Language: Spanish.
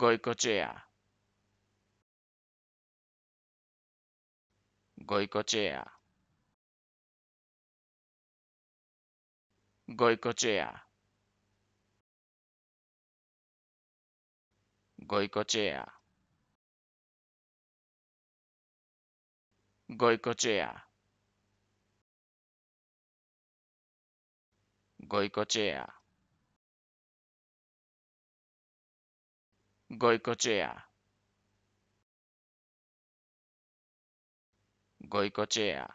Goicochea. Goicochea. Goicochea. Goicochea. Goicochea. Goicochea. Goicochea. Goicochea.